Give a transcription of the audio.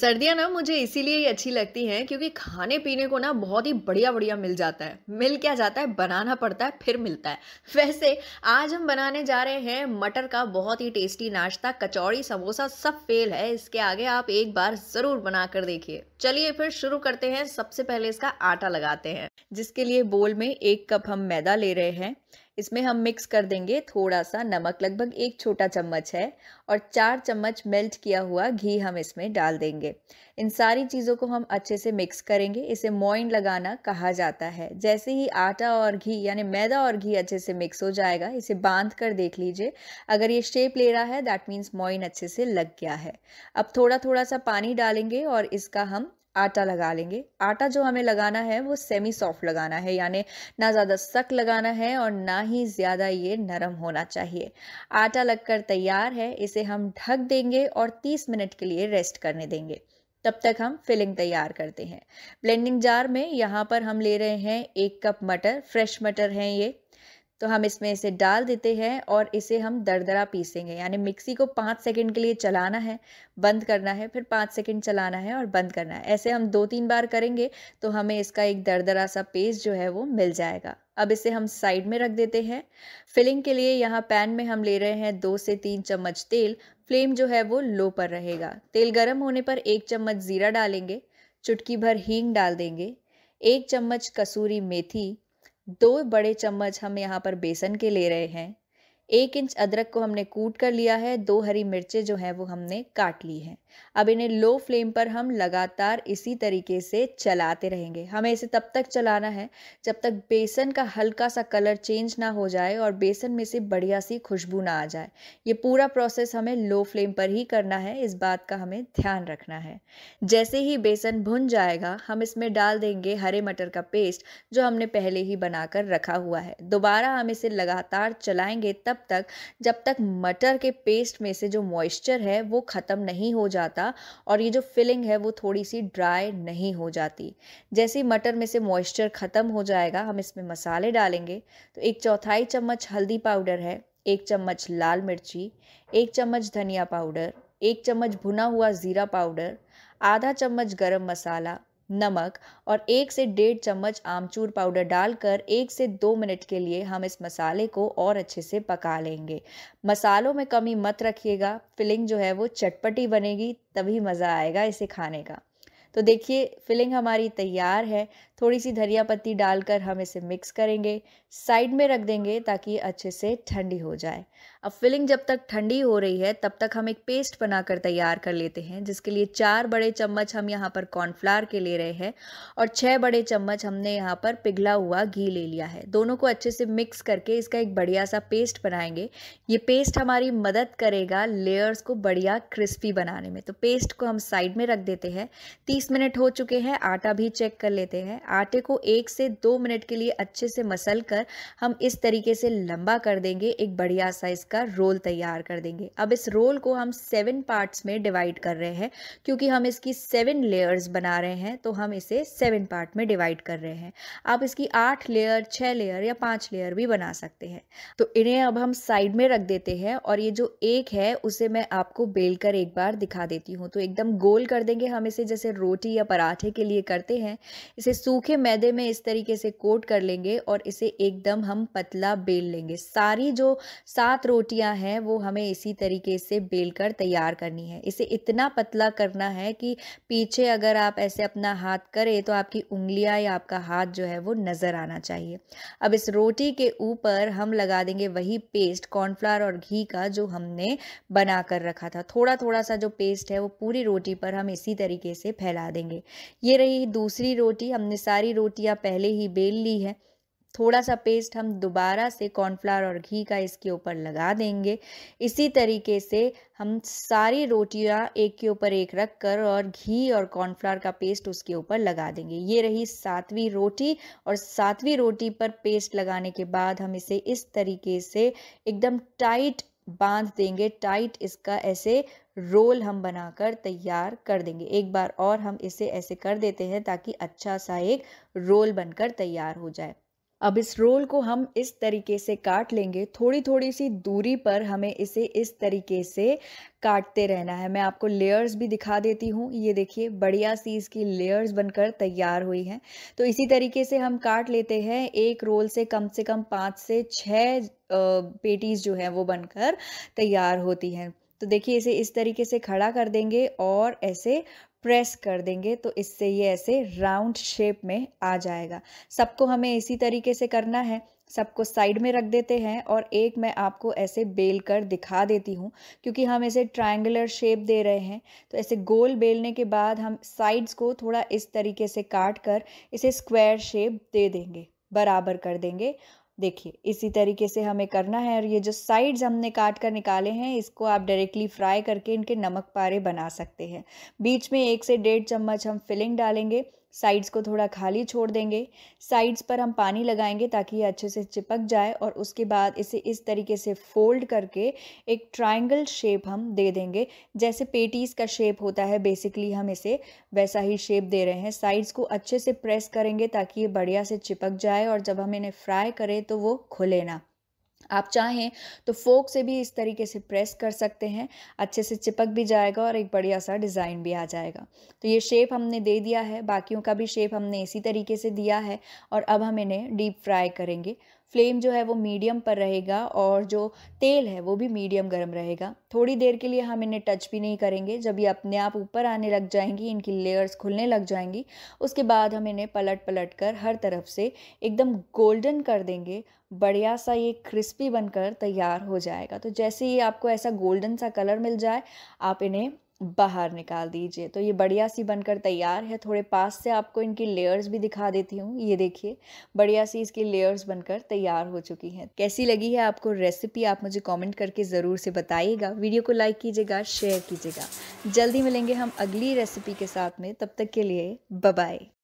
सर्दियाँ ना मुझे इसीलिए ही अच्छी लगती हैं क्योंकि खाने पीने को ना बहुत ही बढ़िया बढ़िया मिल जाता है मिल क्या जाता है बनाना पड़ता है फिर मिलता है वैसे आज हम बनाने जा रहे हैं मटर का बहुत ही टेस्टी नाश्ता कचौड़ी समोसा सब फेल है इसके आगे आप एक बार ज़रूर बना कर देखिए चलिए फिर शुरू करते हैं सबसे पहले इसका आटा लगाते हैं जिसके लिए बोल में एक कप हम मैदा ले रहे हैं इसमें हम मिक्स कर देंगे थोड़ा सा नमक लगभग एक छोटा चम्मच है और चार चम्मच मेल्ट किया हुआ घी हम इसमें डाल देंगे इन सारी चीज़ों को हम अच्छे से मिक्स करेंगे इसे मोइन लगाना कहा जाता है जैसे ही आटा और घी यानी मैदा और घी अच्छे से मिक्स हो जाएगा इसे बांध कर देख लीजिए अगर ये शेप ले रहा है दैट मीन्स मोइन अच्छे से लग गया है अब थोड़ा थोड़ा सा पानी डालेंगे और इसका हम आटा लगा लेंगे आटा जो हमें लगाना है वो सेमी सॉफ्ट लगाना है यानी ना ज़्यादा सख्त लगाना है और ना ही ज़्यादा ये नरम होना चाहिए आटा लगकर तैयार है इसे हम ढक देंगे और 30 मिनट के लिए रेस्ट करने देंगे तब तक हम फिलिंग तैयार करते हैं ब्लेंडिंग जार में यहाँ पर हम ले रहे हैं एक कप मटर फ्रेश मटर हैं ये तो हम इसमें इसे डाल देते हैं और इसे हम दरदरा पीसेंगे यानी मिक्सी को पाँच सेकंड के लिए चलाना है बंद करना है फिर पाँच सेकंड चलाना है और बंद करना है ऐसे हम दो तीन बार करेंगे तो हमें इसका एक दरदरा सा पेस्ट जो है वो मिल जाएगा अब इसे हम साइड में रख देते हैं फिलिंग के लिए यहाँ पैन में हम ले रहे हैं दो से तीन चम्मच तेल फ्लेम जो है वो लो पर रहेगा तेल गर्म होने पर एक चम्मच ज़ीरा डालेंगे चुटकी भर हींग डाल देंगे एक चम्मच कसूरी मेथी दो बड़े चम्मच हम यहाँ पर बेसन के ले रहे हैं एक इंच अदरक को हमने कूट कर लिया है दो हरी मिर्चें जो हैं वो हमने काट ली हैं अब इन्हें लो फ्लेम पर हम लगातार इसी तरीके से चलाते रहेंगे हमें इसे तब तक चलाना है जब तक बेसन का हल्का सा कलर चेंज ना हो जाए और बेसन में से बढ़िया सी खुशबू ना आ जाए ये पूरा प्रोसेस हमें लो फ्लेम पर ही करना है इस बात का हमें ध्यान रखना है जैसे ही बेसन भुन जाएगा हम इसमें डाल देंगे हरे मटर का पेस्ट जो हमने पहले ही बनाकर रखा हुआ है दोबारा हम इसे लगातार चलाएंगे तब तब तक जब तक मटर के पेस्ट में से जो मॉइस्चर है वो ख़त्म नहीं हो जाता और ये जो फिलिंग है वो थोड़ी सी ड्राई नहीं हो जाती जैसे ही मटर में से मॉइस्चर ख़त्म हो जाएगा हम इसमें मसाले डालेंगे तो एक चौथाई चम्मच हल्दी पाउडर है एक चम्मच लाल मिर्ची एक चम्मच धनिया पाउडर एक चम्मच भुना हुआ ज़ीरा पाउडर आधा चम्मच गरम मसाला नमक और एक से डेढ़ चम्मच आमचूर पाउडर डालकर एक से दो मिनट के लिए हम इस मसाले को और अच्छे से पका लेंगे मसालों में कमी मत रखिएगा फिलिंग जो है वो चटपटी बनेगी तभी मज़ा आएगा इसे खाने का तो देखिए फिलिंग हमारी तैयार है थोड़ी सी धनिया पत्ती डालकर हम इसे मिक्स करेंगे साइड में रख देंगे ताकि अच्छे से ठंडी हो जाए अब फिलिंग जब तक ठंडी हो रही है तब तक हम एक पेस्ट बनाकर तैयार कर लेते हैं जिसके लिए चार बड़े चम्मच हम यहाँ पर कॉर्नफ्लावर के ले रहे हैं और छः बड़े चम्मच हमने यहाँ पर पिघला हुआ घी ले लिया है दोनों को अच्छे से मिक्स करके इसका एक बढ़िया सा पेस्ट बनाएंगे ये पेस्ट हमारी मदद करेगा लेयर्स को बढ़िया क्रिस्पी बनाने में तो पेस्ट को हम साइड में रख देते हैं तीस 20 मिनट हो चुके हैं आटा भी चेक कर लेते हैं आटे को एक से दो मिनट के लिए अच्छे से मसल कर हम इस तरीके से लंबा कर देंगे एक बढ़िया साइज का रोल तैयार कर देंगे अब इस रोल को हम सेवन पार्ट्स में डिवाइड कर रहे हैं क्योंकि हम इसकी सेवन लेयर्स बना रहे हैं तो हम इसे सेवन पार्ट में डिवाइड कर रहे हैं आप इसकी आठ लेयर छः लेयर या पाँच लेयर भी बना सकते हैं तो इन्हें अब हम साइड में रख देते हैं और ये जो एक है उसे मैं आपको बेल कर एक बार दिखा देती हूँ तो एकदम गोल कर देंगे हम इसे जैसे रोल रोटी या पराठे के लिए करते हैं इसे सूखे मैदे में इस तरीके से कोट कर लेंगे और इसे एकदम हम पतला बेल लेंगे सारी जो सात रोटियां हैं वो हमें इसी तरीके से बेल कर तैयार करनी है इसे इतना पतला करना है कि पीछे अगर आप ऐसे अपना हाथ करें तो आपकी उंगलियाँ या आपका हाथ जो है वो नज़र आना चाहिए अब इस रोटी के ऊपर हम लगा देंगे वही पेस्ट कॉर्नफ्लावर और घी का जो हमने बना कर रखा था थोड़ा थोड़ा सा जो पेस्ट है वो पूरी रोटी पर हम इसी तरीके से फैला लगा देंगे ये रही दूसरी रोटी हमने सारी रोटियाँ पहले ही बेल ली है थोड़ा सा पेस्ट हम दोबारा से कॉर्नफ्लावर और घी का इसके ऊपर लगा देंगे इसी तरीके से हम सारी रोटियां एक के ऊपर एक रख कर और घी और कॉर्नफ्लावर का पेस्ट उसके ऊपर लगा देंगे ये रही सातवीं रोटी और सातवीं रोटी पर पेस्ट लगाने के बाद हम इसे इस तरीके से एकदम टाइट बांध देंगे टाइट इसका ऐसे रोल हम बनाकर तैयार कर देंगे एक बार और हम इसे ऐसे कर देते हैं ताकि अच्छा सा एक रोल बनकर तैयार हो जाए अब इस रोल को हम इस तरीके से काट लेंगे थोड़ी थोड़ी सी दूरी पर हमें इसे इस तरीके से काटते रहना है मैं आपको लेयर्स भी दिखा देती हूँ ये देखिए बढ़िया सी इसकी लेयर्स बनकर तैयार हुई हैं तो इसी तरीके से हम काट लेते हैं एक रोल से कम से कम पाँच से छः पेटीज़ जो है वो बनकर तैयार होती हैं तो देखिए इसे इस तरीके से खड़ा कर देंगे और ऐसे प्रेस कर देंगे तो इससे ये ऐसे राउंड शेप में आ जाएगा सबको हमें इसी तरीके से करना है सबको साइड में रख देते हैं और एक मैं आपको ऐसे बेल कर दिखा देती हूँ क्योंकि हम ऐसे ट्रायंगुलर शेप दे रहे हैं तो ऐसे गोल बेलने के बाद हम साइड्स को थोड़ा इस तरीके से काट कर इसे स्क्वायर शेप दे देंगे बराबर कर देंगे देखिए इसी तरीके से हमें करना है और ये जो साइड्स हमने काट कर निकाले हैं इसको आप डायरेक्टली फ्राई करके इनके नमक पारे बना सकते हैं बीच में एक से डेढ़ चम्मच हम फिलिंग डालेंगे साइड्स को थोड़ा खाली छोड़ देंगे साइड्स पर हम पानी लगाएंगे ताकि ये अच्छे से चिपक जाए और उसके बाद इसे इस तरीके से फोल्ड करके एक ट्रायंगल शेप हम दे देंगे जैसे पेटीज़ का शेप होता है बेसिकली हम इसे वैसा ही शेप दे रहे हैं साइड्स को अच्छे से प्रेस करेंगे ताकि ये बढ़िया से चिपक जाए और जब हम इन्हें फ्राई करें तो वो खुले ना आप चाहें तो फोक से भी इस तरीके से प्रेस कर सकते हैं अच्छे से चिपक भी जाएगा और एक बढ़िया सा डिज़ाइन भी आ जाएगा तो ये शेप हमने दे दिया है बाकियों का भी शेप हमने इसी तरीके से दिया है और अब हम इन्हें डीप फ्राई करेंगे फ्लेम जो है वो मीडियम पर रहेगा और जो तेल है वो भी मीडियम गर्म रहेगा थोड़ी देर के लिए हम इन्हें टच भी नहीं करेंगे जब ये अपने आप ऊपर आने लग जाएंगी इनकी लेयर्स खुलने लग जाएंगी उसके बाद हम इन्हें पलट पलट कर हर तरफ से एकदम गोल्डन कर देंगे बढ़िया सा ये क्रिस्पी बनकर तैयार हो जाएगा तो जैसे ही आपको ऐसा गोल्डन सा कलर मिल जाए आप इन्हें बाहर निकाल दीजिए तो ये बढ़िया सी बनकर तैयार है थोड़े पास से आपको इनकी लेयर्स भी दिखा देती हूँ ये देखिए बढ़िया सी इसकी लेयर्स बनकर तैयार हो चुकी हैं कैसी लगी है आपको रेसिपी आप मुझे कमेंट करके ज़रूर से बताइएगा वीडियो को लाइक कीजिएगा शेयर कीजिएगा जल्दी मिलेंगे हम अगली रेसिपी के साथ में तब तक के लिए बबाई